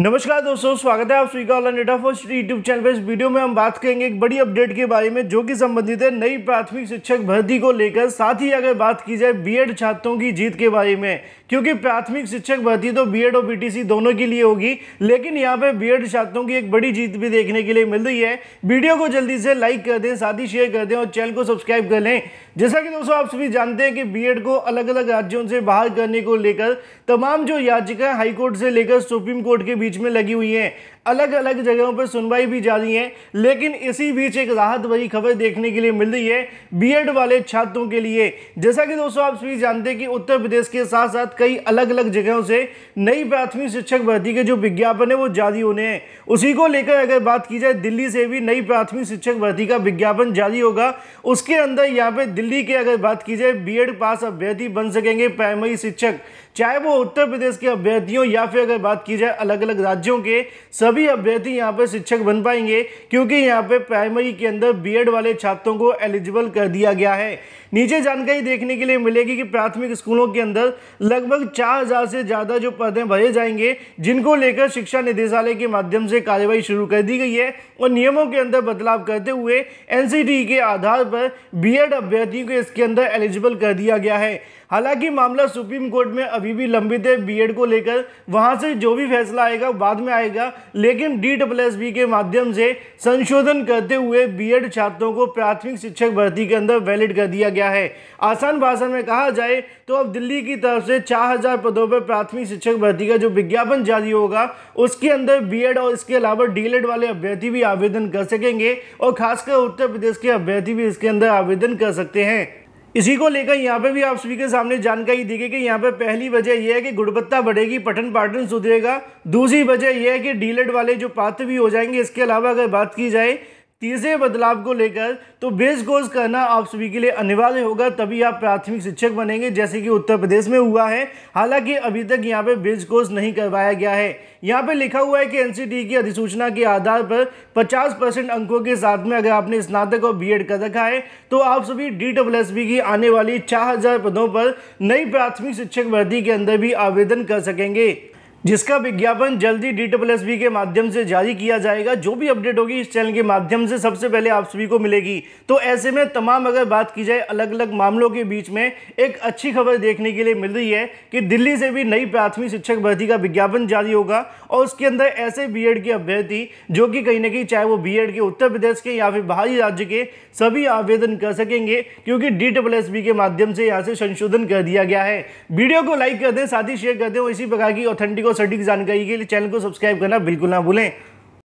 नमस्कार दोस्तों स्वागत है आप स्वीका online data first YouTube channel पर इस वीडियो में हम बात करेंगे एक बड़ी अपडेट के बारे में जो कि संबंधित है नई प्राथमिक शिक्षक भर्ती को लेकर साथ ही अगर बात की जाए बीएड छात्रों की जीत के बारे में क्योंकि प्राथमिक शिक्षक भर्ती तो बीएड और बीटीसी दोनों के लिए होगी लेकिन यहाँ पर बी छात्रों की एक बड़ी जीत भी देखने के लिए मिल रही है वीडियो को जल्दी से लाइक कर दें साथ ही शेयर कर दें और चैनल को सब्सक्राइब कर लें जैसा कि दोस्तों आप सभी जानते हैं कि बी को अलग अलग राज्यों से बाहर करने को लेकर तमाम जो याचिकाएं हाईकोर्ट से लेकर सुप्रीम कोर्ट के बीच बीच में लगी हुई हैं अलग अलग जगहों पर सुनवाई भी जारी है लेकिन इसी बीच एक राहत भरी खबर देखने के लिए मिल रही है बीएड वाले छात्रों के लिए जैसा कि दोस्तों आप सभी जानते हैं कि उत्तर प्रदेश के साथ साथ कई अलग अलग जगहों से नई प्राथमिक शिक्षक भर्ती के जो विज्ञापन है वो जारी होने हैं उसी को लेकर अगर बात की जाए दिल्ली से भी नई प्राथमिक शिक्षक भर्ती का विज्ञापन जारी होगा उसके अंदर यहाँ पे दिल्ली की अगर बात की जाए बी पास अभ्यर्थी बन सकेंगे प्राइमरी शिक्षक चाहे वो उत्तर प्रदेश के अभ्यर्थियों या फिर अगर बात की जाए अलग अलग तक राज्यों के सभी अभ्यर्थी यहाँ पर शिक्षक बन पाएंगे क्योंकि यहाँ पे प्राइमरी के अंदर बीएड वाले छात्रों को एलिजिबल कर दिया गया है नीचे जानकारी देखने के लिए मिलेगी कि प्राथमिक स्कूलों के अंदर लगभग चार से ज़्यादा जो पदें भरे जाएंगे जिनको लेकर शिक्षा निदेशालय के माध्यम से कार्यवाही शुरू कर दी गई है और नियमों के अंदर बदलाव करते हुए एन e के आधार पर बी अभ्यर्थियों को इसके अंदर एलिजिबल कर दिया गया है हालांकि मामला सुप्रीम कोर्ट में अभी भी लंबित है बीएड को लेकर वहां से जो भी फैसला आएगा बाद में आएगा लेकिन डी एस बी के माध्यम से संशोधन करते हुए बीएड छात्रों को प्राथमिक शिक्षक भर्ती के अंदर वैलिड कर दिया गया है आसान भाषा में कहा जाए तो अब दिल्ली की तरफ से चार पदों पर प्राथमिक शिक्षक भर्ती का जो विज्ञापन जारी होगा उसके अंदर बी और इसके अलावा डी e वाले अभ्यर्थी भी आवेदन कर सकेंगे और खासकर उत्तर प्रदेश के अभ्यर्थी भी इसके अंदर आवेदन कर सकते हैं इसी को लेकर यहाँ पे भी आप सभी के सामने जानकारी दी गई कि यहाँ पे पहली वजह यह है कि गुणवत्ता बढ़ेगी पठन पाठन सुधरेगा दूसरी वजह यह है कि डीलेट वाले जो पात्र भी हो जाएंगे इसके अलावा अगर बात की जाए तीसरे बदलाव को लेकर तो बेस कोर्स करना आप सभी के लिए अनिवार्य होगा तभी आप प्राथमिक शिक्षक बनेंगे जैसे कि उत्तर प्रदेश में हुआ है हालांकि अभी तक यहाँ पे बेस कोर्स नहीं करवाया गया है यहाँ पे लिखा हुआ है कि एनसीटी e की अधिसूचना के आधार पर 50 परसेंट अंकों के साथ में अगर आपने स्नातक और बीएड कर रखा है तो आप सभी डी की आने वाली चार पदों पर नई प्राथमिक शिक्षक भर्ती के अंदर भी आवेदन कर सकेंगे जिसका विज्ञापन जल्दी डी डब्ल्यू के माध्यम से जारी किया जाएगा जो भी अपडेट होगी इस चैनल के माध्यम से सबसे पहले आप सभी को मिलेगी तो ऐसे में तमाम अगर बात की जाए अलग अलग मामलों के बीच में एक अच्छी खबर देखने के लिए मिल रही है कि दिल्ली से भी नई प्राथमिक शिक्षक भर्ती का विज्ञापन जारी होगा और उसके अंदर ऐसे बी के अभ्यर्थी जो कि कहीं ना कहीं चाहे वो बी के उत्तर प्रदेश के या फिर बाहरी राज्य के सभी आवेदन कर सकेंगे क्योंकि डी के माध्यम से यहाँ से संशोधन कर दिया गया है वीडियो को लाइक कर दें साथ ही शेयर कर दें और इसी प्रकार की ऑथेंटिक और सटीक जानकारी के लिए चैनल को सब्सक्राइब करना बिल्कुल ना भूलें